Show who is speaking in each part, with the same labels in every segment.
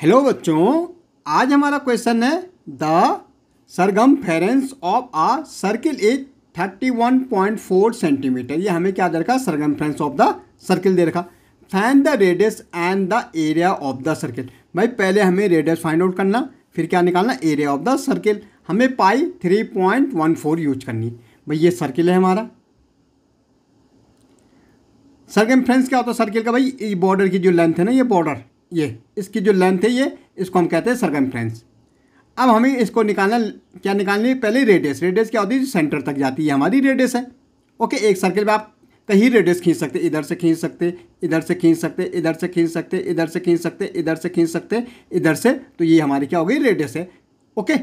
Speaker 1: hello बच्चों आज हमारा क्वेश्चन है the circumference of a circle is 31.4 centimetre ये हमें क्या दे रखा circumference of the circle दे रखा find the radius and the area of the circle भाई पहले हमें रेडियस फाइंड आउट करना फिर क्या निकालना एरिया ऑफ द सर्किल हमें पाई 3.14 यूज करनी भाई ये सर्किल है हमारा सरगम फ्रेंस क्या होता है सर्किल का भाई बॉर्डर की जो लेंथ है ना ये बॉर्डर ये इसकी जो लेंथ है ये इसको हम कहते हैं सरगम अब हमें इसको निकालना क्या निकालनी है पहले रेडियस रेडियस क्या होती है सेंटर तक जाती है हमारी रेडियस है ओके एक सर्कल में आप कहीं रेडियस खींच सकते इधर से खींच सकते इधर से खींच सकते इधर से खींच सकते इधर से खींच सकते इधर से खींच सकते इधर से तो ये हमारी क्या हो गई रेडियस है ओके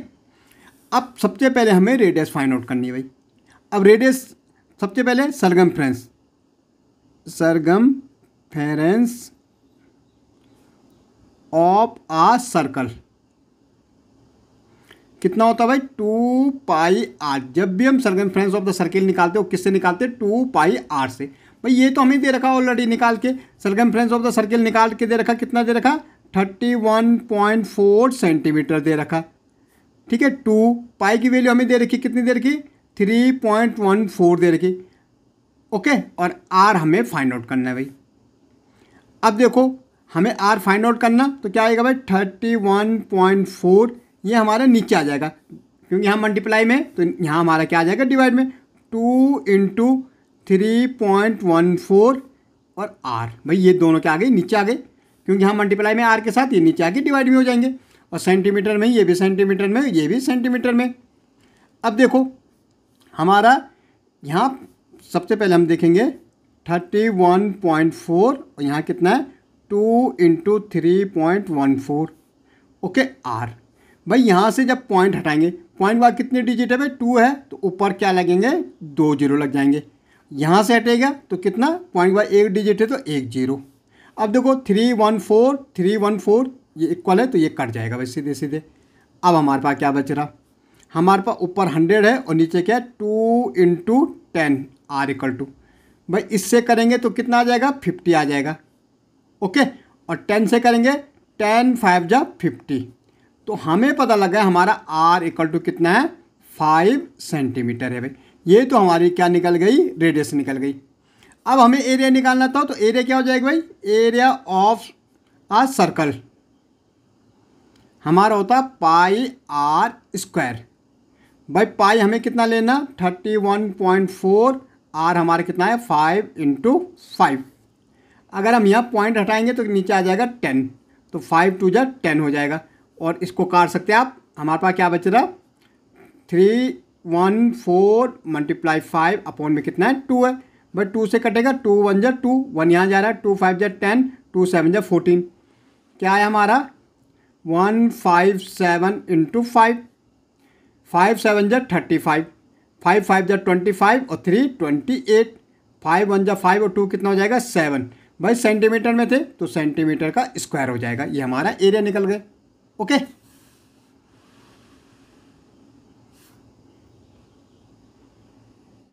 Speaker 1: अब सबसे पहले हमें रेडियस फाइंड आउट करनी है भाई अब रेडियस सबसे पहले सरगम फ्रेंस सरगम फेरेंस ऑफ आ सर्कल कितना होता है भाई टू पाई आर जब भी हम सर्कल ऑफ द सर्किल निकालते हो किससे निकालते हैं टू पाई आर से भाई ये तो हमें दे रखा ऑलरेडी निकाल के सर्कल ऑफ द सर्किल निकाल के दे रखा कितना दे रखा thirty one point four centimetre दे रखा ठीक है टू पाई की वैल्यू हमें दे रखी कितनी दे रखी थ्री पॉइंट वन फोर दे रखी ओके और आर हमें फाइंड आउट करना है भाई अब देखो हमें आर फाइंड आउट करना तो क्या आएगा भाई थर्टी वन पॉइंट फोर ये हमारा नीचे आ जाएगा क्योंकि यहाँ मल्टीप्लाई में तो यहाँ हमारा क्या आ जाएगा डिवाइड में two into three point one four और आर भाई ये दोनों क्या आ गए नीचे आ गए क्योंकि यहाँ मल्टीप्लाई में आर के साथ ये नीचे आ गए डिवाइड में हो जाएंगे और सेंटीमीटर में ये भी सेंटीमीटर में ये भी सेंटीमीटर में अब देखो हमारा यहाँ सबसे पहले हम देखेंगे थर्टी वन पॉइंट फोर और यहाँ कितना है two into three point one four okay r भाई यहाँ से जब पॉइंट हटाएंगे पॉइंट बाद कितने डिजिट है भाई टू है तो ऊपर क्या लगेंगे दो जीरो लग जाएंगे यहाँ से हटेगा तो कितना पॉइंट बाद एक डिजिट है तो एक जीरो अब देखो three one four three one four ये इक्वल है तो ये कट जाएगा भाई सीधे सीधे अब हमारे पास क्या बच रहा हमारे पास ऊपर हंड्रेड है और नीचे क्या है two into ten r equal to भाई इससे करेंगे तो कितना आ जाएगा फिफ्टी आ जाएगा ओके और टेन से करेंगे टेन फाइव जा फिफ्टी तो हमें पता लगा हमारा आर इक्वल टू कितना है फाइव सेंटीमीटर है भाई ये तो हमारी क्या निकल गई रेडियस निकल गई अब हमें एरिया निकालना था तो एरिया क्या हो जाएगा भाई एरिया ऑफ आ सर्कल हमारा होता पाई आर स्क्वायर भाई पाई हमें कितना लेना thirty one point four r हमारा कितना है फाइव इंटू फाइव अगर हम यहाँ पॉइंट हटाएंगे तो नीचे आ जाएगा टेन तो फाइव टू जा टेन हो जाएगा और इसको काट सकते हैं आप हमारे पास क्या बच रहा three one four multiply five upon में कितना है टू है बट टू से कटेगा टू वन जा टू वन यहाँ जा रहा है टू फाइव जा टेन टू सेवन जा फोर्टीन क्या है हमारा one five seven into five five seven जा थर्टी फाइव फाइव फाइव जा ट्वेंटी फाइव और three twenty eight five one जा फाइव और टू कितना हो जाएगा सेवन भाई सेंटीमीटर में थे तो सेंटीमीटर का स्क्वायर हो जाएगा ये हमारा एरिया निकल गया ओके